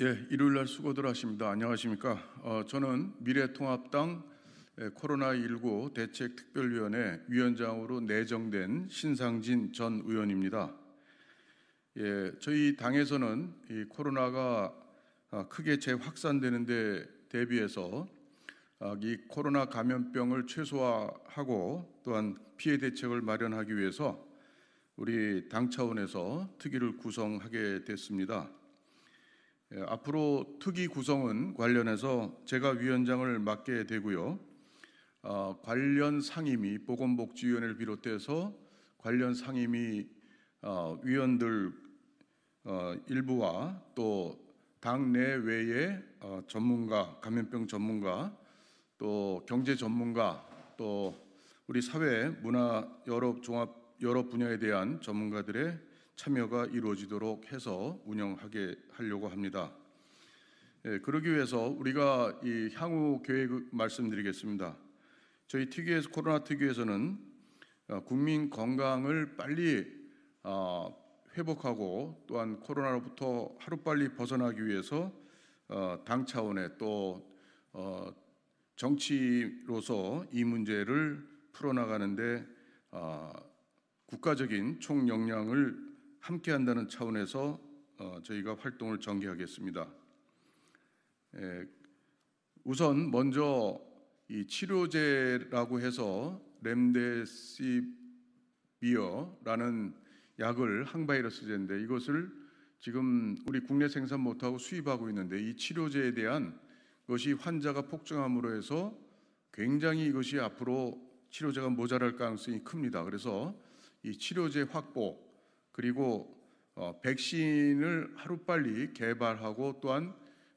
예, 일요일 날 수고들 하십니다. 안녕하십니까? 어, 저는 미래통합당 예, 코로나19 대책특별위원회 위원장으로 내정된 신상진 전 의원입니다. 예, 저희 당에서는 이 코로나가 아, 크게 재확산되는 데 대비해서 아, 이 코로나 감염병을 최소화하고 또한 피해 대책을 마련하기 위해서 우리 당 차원에서 특위를 구성하게 됐습니다. 예, 앞으로 특위 구성은 관련해서 제가 위원장을 맡게 되고요. 어, 관련 상임위 보건복지위원회를 비롯해서 관련 상임위 어, 위원들 어, 일부와 또 당내외의 어, 전문가, 감염병 전문가, 또 경제 전문가, 또 우리 사회 문화 여러 종합 여러 분야에 대한 전문가들의 참여가 이루어지도록 해서 운영하게 하려고 합니다. 예, 그러기 위해서 우리가 이 향후 계획 말씀드리겠습니다. 저희 특위에서 코로나 특위에서는 어, 국민 건강을 빨리 아, 회복하고 또한 코로나로부터 하루빨리 벗어나기 위해서 어, 당 차원의 또 어, 정치로서 이 문제를 풀어나가는데 아, 국가적인 총력량을 함께 한다는 차원에서 어, 저희가 활동을 전개하겠습니다. 에, 예, 우선 먼저 이 치료제라고 해서 렘데시비어라는 약을 항바이러스제인데 이것을 지금 우리 국내 생산 못하고 수입하고 있는데 이 치료제에 대한 것이 환자가 폭증함으로 해서 굉장히 이것이 앞으로 치료제가 모자랄 가능성이 큽니다. 그래서 이 치료제 확보 그리고 어, 백신을 하루빨리 개발하고 또한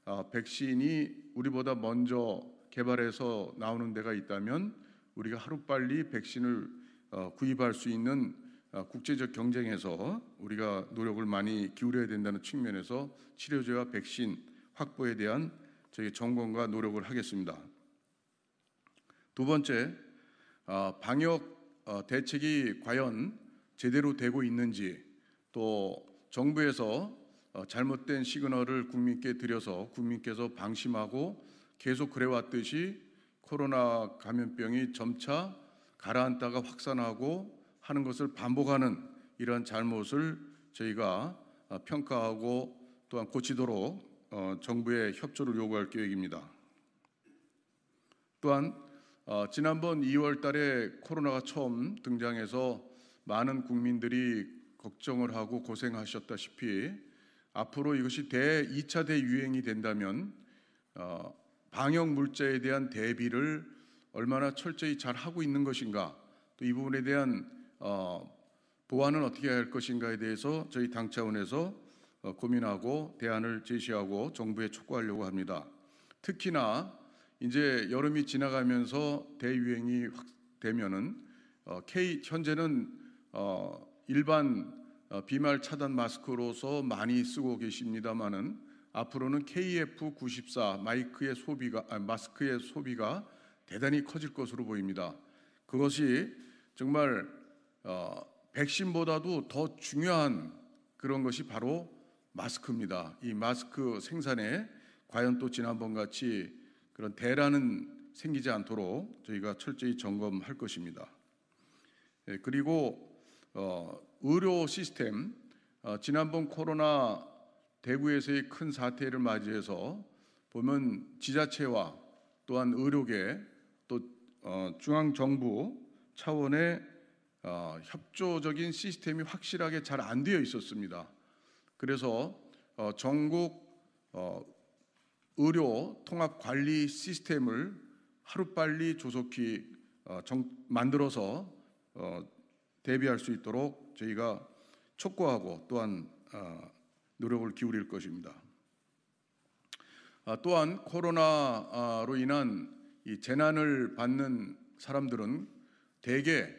어, 백신이 우리보다 먼저 개발해서 나오는 데가 있다면 우리가 하루빨리 백신을 어, 구입할 수 있는 어, 국제적 경쟁에서 우리가 노력을 많이 기울여야 된다는 측면에서 치료제와 백신 확보에 대한 저희 점검과 노력을 하겠습니다. 두 번째, 어, 방역 어, 대책이 과연 제대로 되고 있는지 또 정부에서 어, 잘못된 시그널을 국민께 드려서 국민께서 방심하고 계속 그래왔듯이 코로나 감염병이 점차 가라앉다가 확산하고 하는 것을 반복하는 이러한 잘못을 저희가 어, 평가하고 또한 고치도록 어, 정부의 협조를 요구할 계획입니다. 또한 지난번 2월 달에 코로나가 처음 등장해서 많은 국민들이 걱정을 하고 고생하셨다시피 앞으로 이것이 대 2차 대유행이 된다면 어, 방역 물자에 대한 대비를 얼마나 철저히 잘 하고 있는 것인가 또 이 부분에 대한 어, 보완은 어떻게 할 것인가에 대해서 저희 당 차원에서 어, 고민하고 대안을 제시하고 정부에 촉구하려고 합니다. 특히나 이제 여름이 지나가면서 대유행이 확 되면은 어, K 현재는 어, 일반 어, 비말 차단 마스크로서 많이 쓰고 계십니다만은 앞으로는 KF94 마이크의 소비가 아니, 마스크의 소비가 대단히 커질 것으로 보입니다. 그것이 정말 어, 백신보다도 더 중요한 그런 것이 바로 마스크입니다. 이 마스크 생산에 과연 또 지난번 같이 그런 대란은 생기지 않도록 저희가 철저히 점검할 것입니다. 예, 그리고 어, 의료 시스템 어, 지난번 코로나 대구에서의 큰 사태를 맞이해서 보면 지자체와 또한 의료계 또 어, 중앙 정부 차원의 어, 협조적인 시스템이 확실하게 잘 안 되어 있었습니다. 그래서 어, 전국 어, 의료 통합 관리 시스템을 하루빨리 조속히 어, 정, 만들어서 어, 대비할 수 있도록 저희가 촉구하고 또한 아, 노력을 기울일 것입니다. 아, 또한 코로나로 인한 재난을 받는 사람들은 대개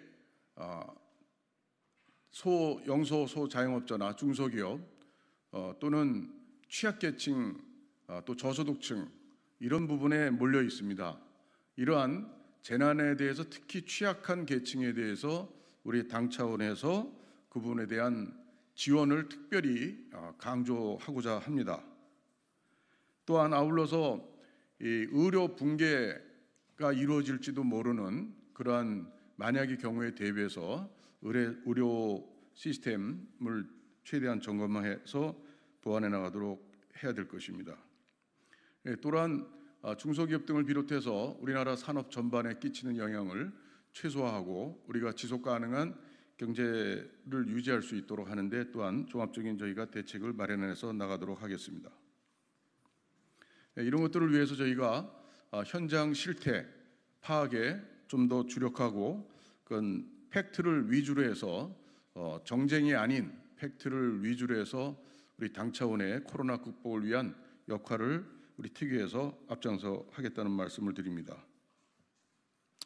아, 소 영소 소자영업자나 중소기업 어, 또는 취약계층 또 저소득층 이런 부분에 몰려 있습니다. 이러한 재난에 대해서 특히 취약한 계층에 대해서 우리 당 차원에서 그 부분에 대한 지원을 특별히 어, 강조하고자 합니다. 또한 아울러서 의료 붕괴가 이루어질지도 모르는 그러한 만약의 경우에 대비해서 의료 시스템을 최대한 점검해서 보완해 나가도록 해야 될 것입니다. 예, 또한 아, 중소기업 등을 비롯해서 우리나라 산업 전반에 끼치는 영향을 최소화하고 우리가 지속 가능한 경제를 유지할 수 있도록 하는데 또한 종합적인 저희가 대책을 마련해서 나가도록 하겠습니다. 예, 이런 것들을 위해서 저희가 아, 현장 실태 파악에 좀 더 주력하고 그건 팩트를 위주로 해서 어, 정쟁이 아닌 팩트를 위주로 해서 우리 당 차원의 코로나 극복을 위한 역할을 우리 특위에서 앞장서 하겠다는 말씀을 드립니다.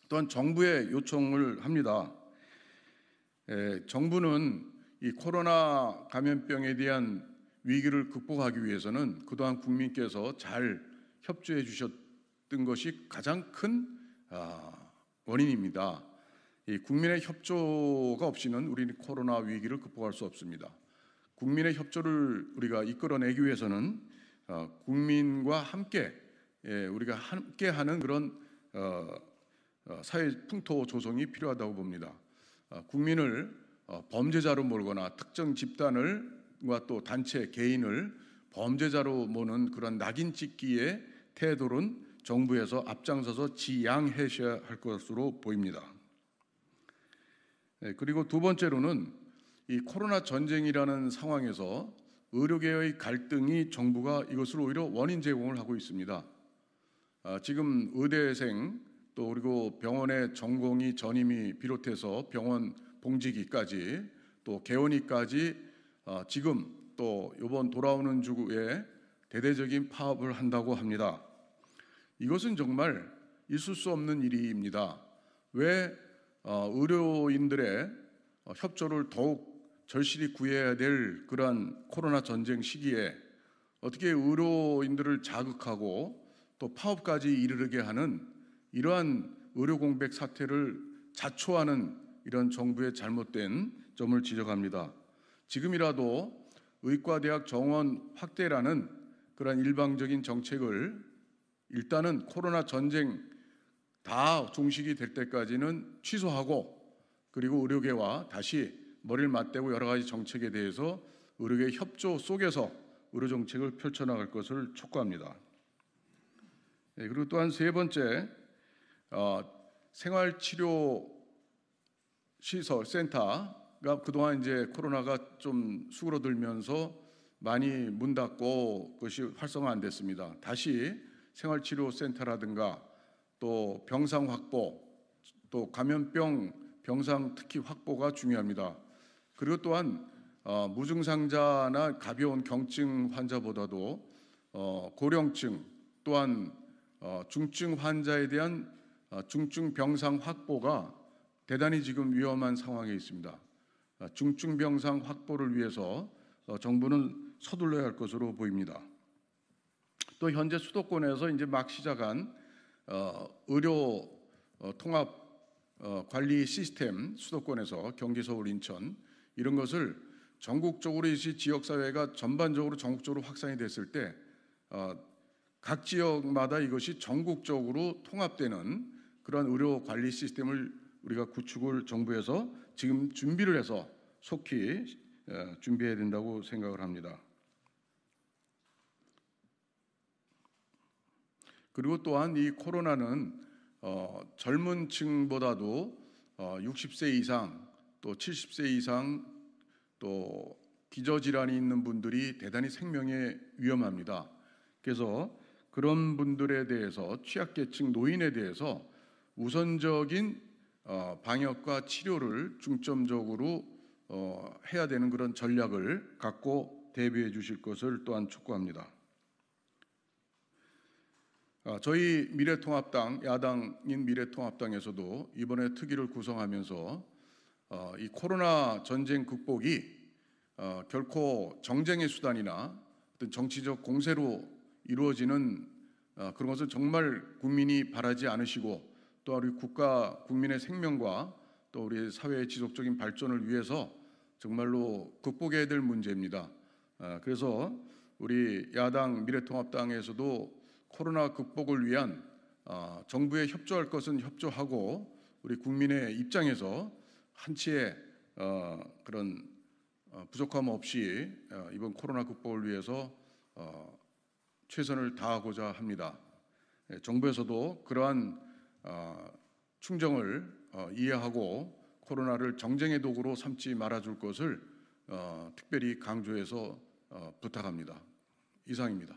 또한 정부에 요청을 합니다. 에, 예, 정부는 이 코로나 감염병에 대한 위기를 극복하기 위해서는 그동안 국민께서 잘 협조해 주셨던 것이 가장 큰 아, 원인입니다. 이 국민의 협조가 없이는 우리는 코로나 위기를 극복할 수 없습니다. 국민의 협조를 우리가 이끌어내기 위해서는 어, 국민과 함께 예, 우리가 함께하는 그런 어, 어, 사회 풍토 조성이 필요하다고 봅니다. 어, 국민을 어, 범죄자로 몰거나 특정 집단을과 또 단체 개인을 범죄자로 모는 그런 낙인 찍기의 태도는 정부에서 앞장서서 지양해셔야 할 것으로 보입니다. 네, 그리고 두 번째로는 이 코로나 전쟁이라는 상황에서 의료계의 갈등이 정부가 이것을 오히려 원인 제공을 하고 있습니다. 아, 지금 의대생 또 그리고 병원의 전공이 전임이 비롯해서 병원 봉지기까지 또 개원이까지 어, 지금 또 이번 돌아오는 주에 대대적인 파업을 한다고 합니다. 이것은 정말 있을 수 없는 일입니다. 왜 어, 의료인들의 어, 협조를 더욱 절실히 구해야 될 그러한 코로나 전쟁 시기에 어떻게 의료인들을 자극하고 또 파업까지 이르게 하는 이러한 의료 공백 사태를 자초하는 이런 정부의 잘못된 점을 지적합니다. 지금이라도 의과대학 정원 확대라는 그러 일방적인 정책을 일단은 코로나 전쟁 다 종식이 될 때까지는 취소하고 그리고 의료계와 다시 머리를 맞대고 여러 가지 정책에 대해서 의료계 협조 속에서 의료 정책을 펼쳐나갈 것을 촉구합니다. 네, 그리고 또한 세 번째 어, 생활치료 시설 센터가 그동안 이제 코로나가 좀 수그러들면서 많이 문 닫고 그것이 활성화 안 됐습니다. 다시 생활치료 센터라든가 또 병상 확보 또 감염병 병상 특히 확보가 중요합니다. 그리고 또한 어, 무증상자나 가벼운 경증 환자보다도 어, 고령층 또한 어, 중증 환자에 대한 어, 중증 병상 확보가 대단히 지금 위험한 상황에 있습니다. 어, 중증 병상 확보를 위해서 어, 정부는 서둘러야 할 것으로 보입니다. 또 현재 수도권에서 이제 막 시작한 의료 통합 관리 시스템 수도권에서 경기, 서울, 인천 이런 것을 전국적으로 이 지역 사회가 전반적으로 전국적으로 확산이 됐을 때 각 지역마다 이것이 전국적으로 통합되는 그런 의료 관리 시스템을 우리가 구축을 정부에서 지금 준비를 해서 속히 어, 준비해야 된다고 생각을 합니다. 그리고 또한 이 코로나는 어, 젊은 층보다도 어, 60세 이상 또 70세 이상 또 기저질환이 있는 분들이 대단히 생명에 위험합니다. 그래서 그런 분들에 대해서 취약계층 노인에 대해서 우선적인 어, 방역과 치료를 중점적으로 어, 해야 되는 그런 전략을 갖고 대비해 주실 것을 또한 촉구합니다. 아, 저희 미래통합당 야당인 미래통합당에서도 이번에 특위를 구성하면서 어, 이 코로나 전쟁 극복이 어, 결코 정쟁의 수단이나 어떤 정치적 공세로 이루어지는 어, 그런 것은 정말 국민이 바라지 않으시고 또한 우리 국가 국민의 생명과 또 우리 사회의 지속적인 발전을 위해서 정말로 극복해야 될 문제입니다. 아, 그래서 우리 야당 미래통합당에서도 코로나 극복을 위한 아, 정부에 협조할 것은 협조하고 우리 국민의 입장에서 한치의 어, 그런 어, 부족함 없이 어, 이번 코로나 극복을 위해서 최선을 다하고자 합니다. 예, 정부에서도 그러한 어, 충정을 어, 이해하고 코로나를 정쟁의 도구로 삼지 말아줄 것을 어, 특별히 강조해서 부탁합니다. 이상입니다.